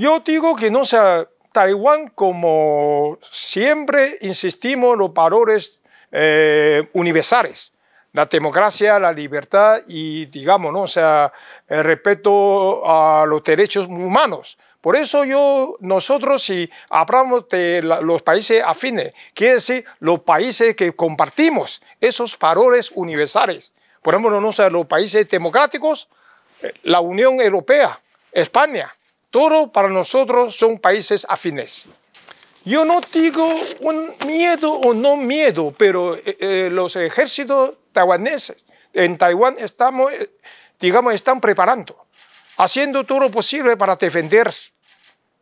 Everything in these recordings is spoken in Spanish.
Yo digo que no sea Taiwán como siempre insistimos en los valores eh, universales, la democracia, la libertad y digamos, sea, el respeto a los derechos humanos. Por eso yo, nosotros si hablamos de los países afines, quiere decir los países que compartimos esos valores universales. Por ejemplo, no los países democráticos, eh, la Unión Europea, España, todo para nosotros son países afines. Yo no digo un miedo o no miedo, pero eh, eh, los ejércitos taiwaneses en Taiwán estamos, eh, digamos, están preparando, haciendo todo lo posible para defender,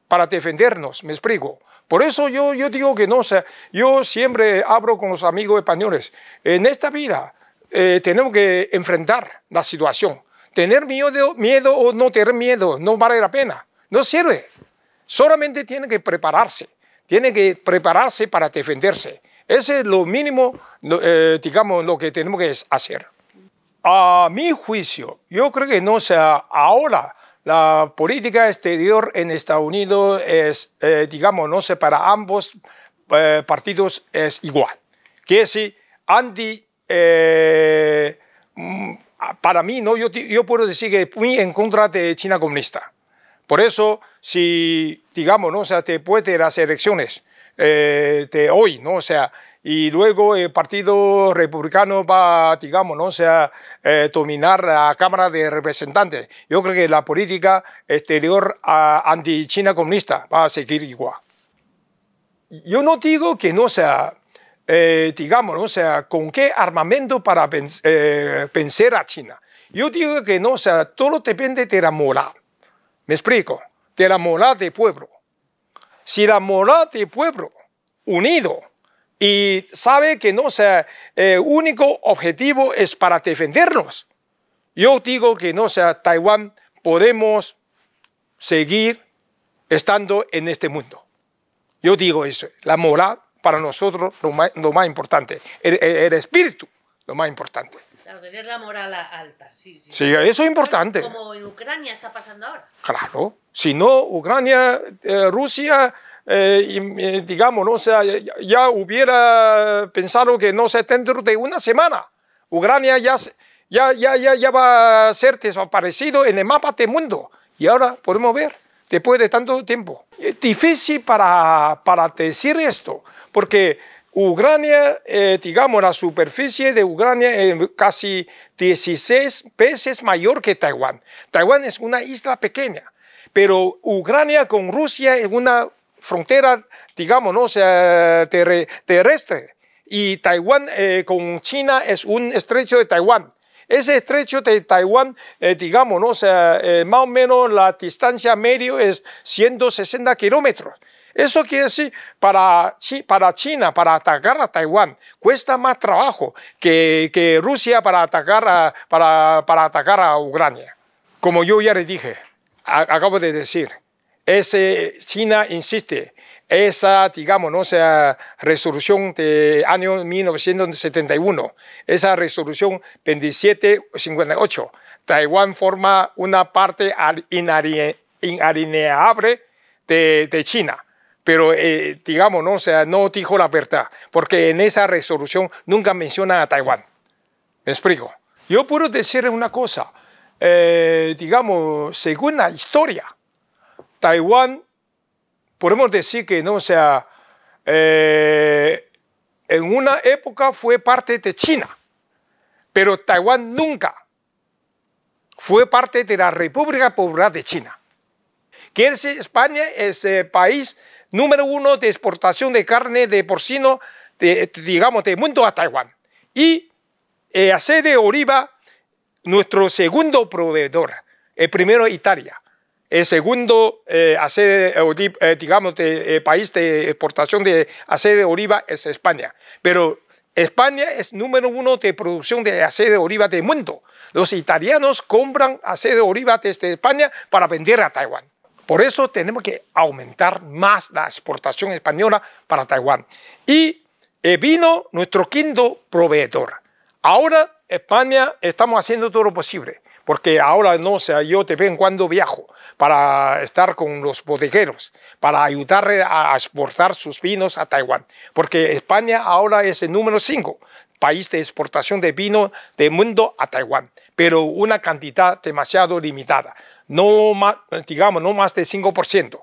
para defendernos, me explico. Por eso yo, yo digo que no, o yo siempre hablo con los amigos españoles. En esta vida tenemos que enfrentar la situación. Tener miedo o no tener miedo no vale la pena. No sirve. Solamente tiene que prepararse. Tiene que prepararse para defenderse. Ese es lo mínimo, eh, digamos, lo que tenemos que hacer. A mi juicio, yo creo que no sea ahora la política exterior en Estados Unidos es, eh, digamos, no sé, para ambos eh, partidos es igual. Que si anti, mm, para mí, no, yo, yo puedo decir que muy en contra de China comunista por eso, si, digamos, ¿no? o sea, después de las elecciones eh, de hoy, ¿no? O sea, y luego el Partido Republicano va, digamos, ¿no? o sea, eh, dominar la Cámara de Representantes. Yo creo que la política exterior anti-China comunista va a seguir igual. Yo no digo que no sea, eh, digamos, ¿no? o sea, con qué armamento para vencer a China. Yo digo que no, o sea, todo depende de la moral. Me explico, de la moral del pueblo. Si la moral del pueblo unido y sabe que no sea el eh, único objetivo es para defendernos. Yo digo que no sea Taiwán, podemos seguir estando en este mundo. Yo digo eso, la moral para nosotros lo más, lo más importante, el espíritu lo más importante tener la moral alta, sí, sí. Sí, eso es importante. Como en Ucrania está pasando ahora. Claro, si no, Ucrania, eh, Rusia, eh, eh, digamos, ¿no? sea, ya, hubiera pensado que no sé, dentro de una semana, Ucrania ya, ya, ya, ya, ya va a ser desaparecido en el mapa del mundo. Y ahora podemos ver, después de tanto tiempo. Es difícil para, para decir esto, porque Ucrania, eh, digamos, la superficie de Ucrania es casi 16 veces mayor que Taiwán. Taiwán es una isla pequeña, pero Ucrania con Rusia es una frontera, digamos, ¿no? sea, terrestre. Y Taiwán eh, con China es un estrecho de Taiwán. Ese estrecho de Taiwán, eh, digamos, sea, más o menos la distancia medio es 160 kilómetros. Eso quiere decir, para, para China, para atacar a Taiwán, cuesta más trabajo que, que Rusia para atacar, a, para, atacar a Ucrania. Como yo ya le dije, acabo de decir, ese China insiste, esa, digamos, ¿no? resolución de año 1971, esa resolución 2758, Taiwán forma una parte inalienable de, de China pero eh, digamos, ¿no? O sea, no dijo la verdad, porque en esa resolución nunca menciona a Taiwán. ¿Me explico? Yo puedo decir una cosa, eh, digamos, según la historia, Taiwán, podemos decir que, ¿no? O sea, eh, en una época fue parte de China, pero Taiwán nunca fue parte de la República Popular de China. Quiere España es el país número uno de exportación de carne de porcino, de, digamos, de mundo a Taiwán. Y eh, de Oliva, nuestro segundo proveedor. El primero Italia. El segundo eh, eh digamos, eh, país de exportación de aceite de oliva es España. Pero España es número uno de producción de aceite de oliva de mundo. Los italianos compran aceite de oliva desde España para vender a Taiwán. Por eso tenemos que aumentar más la exportación española para Taiwán. Y eh, vino nuestro quinto proveedor. Ahora España estamos haciendo todo lo posible, porque ahora no sé, yo te ven cuando viajo para estar con los bodegueros, para ayudarle a exportar sus vinos a Taiwán, porque España ahora es el número 5 país de exportación de vino del mundo a Taiwán, pero una cantidad demasiado limitada no más, digamos, no más de 5%.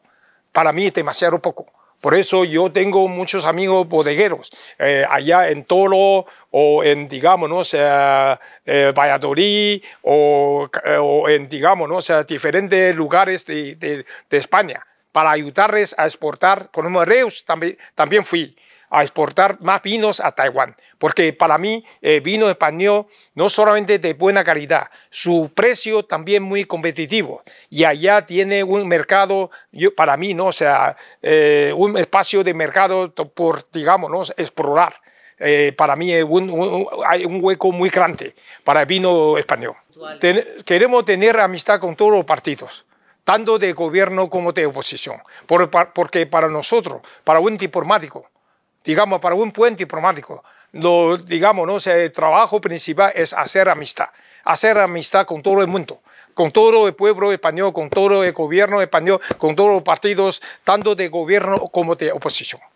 Para mí es demasiado poco. Por eso yo tengo muchos amigos bodegueros eh, allá en Tolo, o en, digamos, sea, eh, Valladolid eh, o, en, digamos, diferentes lugares de, España para ayudarles a exportar. con ejemplo, Reus también, también fui a exportar más vinos a Taiwán, porque para mí el eh, vino español no solamente de buena calidad, su precio también muy competitivo y allá tiene un mercado, yo, para mí, ¿no? o sea, eh, un espacio de mercado por, digamos, explorar. Eh, para mí hay un hueco muy grande para el vino español. queremos tener amistad con todos los partidos tanto de gobierno como de oposición, porque para nosotros, para un diplomático, digamos, para un puente diplomático, lo, digamos, ¿no? el trabajo principal es hacer amistad, hacer amistad con todo el mundo con todo el pueblo español, con todo el gobierno español, con todos los partidos, tanto de gobierno como de oposición.